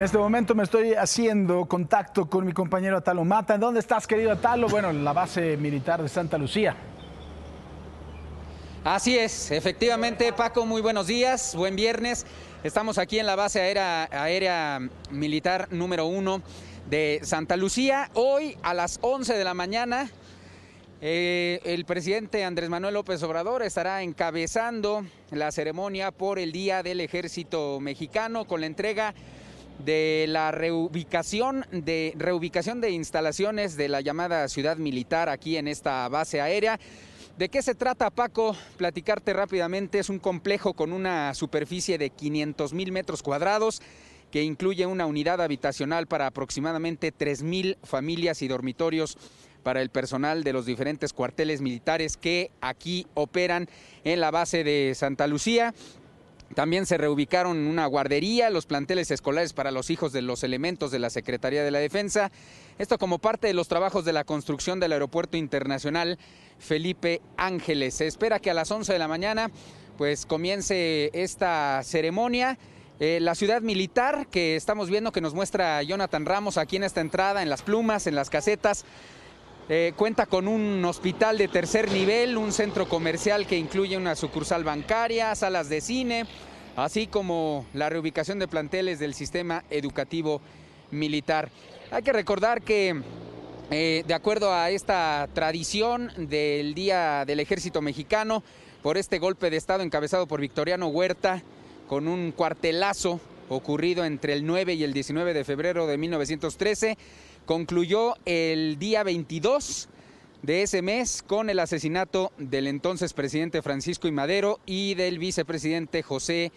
En este momento me estoy haciendo contacto con mi compañero Atalo Mata. ¿Dónde estás, querido Atalo? Bueno, en la base militar de Santa Lucía. Así es, efectivamente, Paco, muy buenos días, buen viernes. Estamos aquí en la base aérea, militar número uno de Santa Lucía. Hoy a las 11 de la mañana, eh, el presidente Andrés Manuel López Obrador estará encabezando la ceremonia por el Día del Ejército Mexicano con la entrega de la reubicación de reubicación de instalaciones de la llamada ciudad militar aquí en esta base aérea. ¿De qué se trata, Paco? Platicarte rápidamente. Es un complejo con una superficie de 500 mil metros cuadrados que incluye una unidad habitacional para aproximadamente mil familias y dormitorios para el personal de los diferentes cuarteles militares que aquí operan en la base de Santa Lucía. También se reubicaron una guardería, los planteles escolares para los hijos de los elementos de la Secretaría de la Defensa. Esto como parte de los trabajos de la construcción del Aeropuerto Internacional Felipe Ángeles. Se espera que a las 11 de la mañana pues comience esta ceremonia. Eh, la ciudad militar que estamos viendo que nos muestra Jonathan Ramos aquí en esta entrada, en las plumas, en las casetas. Eh, cuenta con un hospital de tercer nivel, un centro comercial que incluye una sucursal bancaria, salas de cine, así como la reubicación de planteles del sistema educativo militar. Hay que recordar que, eh, de acuerdo a esta tradición del Día del Ejército Mexicano, por este golpe de Estado encabezado por Victoriano Huerta, con un cuartelazo ocurrido entre el 9 y el 19 de febrero de 1913, concluyó el día 22 de ese mes con el asesinato del entonces presidente Francisco I. Madero y del vicepresidente José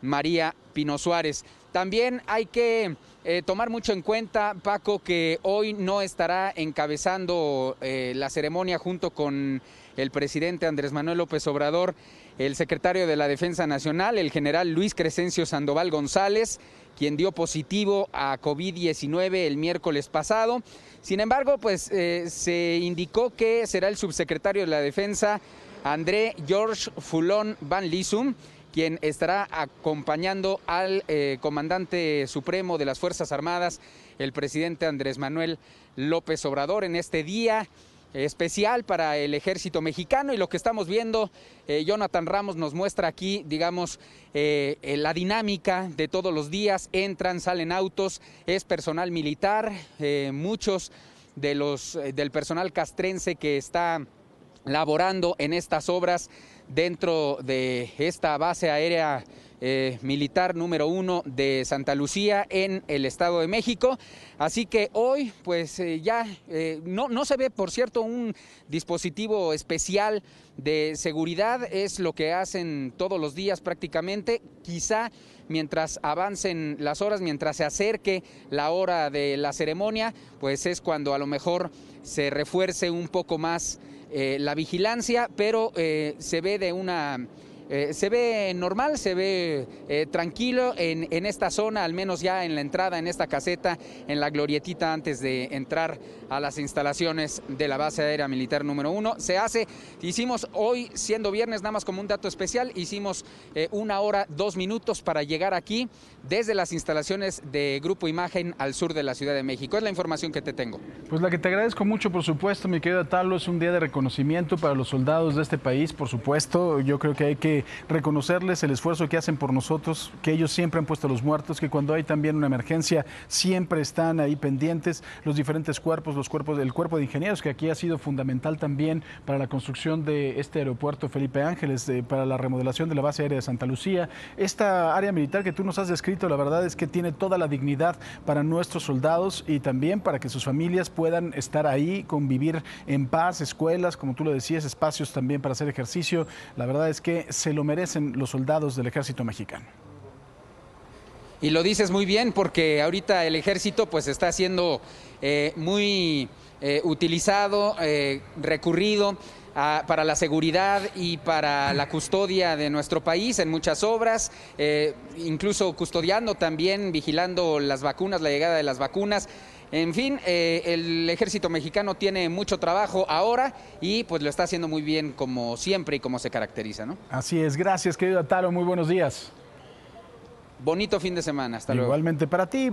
María Pino Suárez. También hay que eh, tomar mucho en cuenta, Paco, que hoy no estará encabezando eh, la ceremonia junto con el presidente Andrés Manuel López Obrador, el secretario de la Defensa Nacional, el general Luis Crescencio Sandoval González, quien dio positivo a COVID-19 el miércoles pasado. Sin embargo, pues eh, se indicó que será el subsecretario de la Defensa, André George Fulón Van Lissum, quien estará acompañando al eh, comandante supremo de las Fuerzas Armadas, el presidente Andrés Manuel López Obrador, en este día especial para el ejército mexicano y lo que estamos viendo, eh, Jonathan Ramos nos muestra aquí, digamos, eh, la dinámica de todos los días, entran, salen autos, es personal militar, muchos de los, del personal castrense que está laborando en estas obras dentro de esta base aérea eh, militar número uno de Santa Lucía en el Estado de México. Así que hoy, pues eh, ya eh, no, no se ve, por cierto, un dispositivo especial de seguridad, es lo que hacen todos los días prácticamente, quizá mientras avancen las horas, mientras se acerque la hora de la ceremonia, pues es cuando a lo mejor se refuerce un poco más la vigilancia, pero se ve de una eh, se ve normal, se ve eh, tranquilo en, esta zona, al menos ya en la entrada, en esta caseta, en la glorietita antes de entrar a las instalaciones de la base aérea militar número uno. Se hace, hicimos hoy, siendo viernes, nada más como un dato especial, hicimos eh, una hora, dos minutos para llegar aquí desde las instalaciones de Grupo Imagen al sur de la Ciudad de México. Es la información que te tengo. Pues la que te agradezco mucho, por supuesto, mi querido Atalo, es un día de reconocimiento para los soldados de este país, por supuesto. Yo creo que hay que reconocerles el esfuerzo que hacen por nosotros, que ellos siempre han puesto a los muertos, que cuando hay también una emergencia siempre están ahí pendientes los diferentes cuerpos, los cuerpos del cuerpo de ingenieros, que aquí ha sido fundamental también para la construcción de este aeropuerto Felipe Ángeles, para la remodelación de la base aérea de Santa Lucía. Esta área militar que tú nos has descrito, la verdad es que tiene toda la dignidad para nuestros soldados y también para que sus familias puedan estar ahí, convivir en paz, escuelas, como tú lo decías, espacios también para hacer ejercicio. La verdad es que se lo merecen los soldados del ejército mexicano. Y lo dices muy bien porque ahorita el ejército pues está siendo eh, muy eh, utilizado, eh, recurrido ah, para la seguridad y para la custodia de nuestro país en muchas obras, incluso custodiando también, vigilando las vacunas, la llegada de las vacunas. En fin, eh, el ejército mexicano tiene mucho trabajo ahora y pues lo está haciendo muy bien como siempre y como se caracteriza, ¿no? Así es, gracias querido Ataro, muy buenos días. Bonito fin de semana, hasta luego. Igualmente para ti.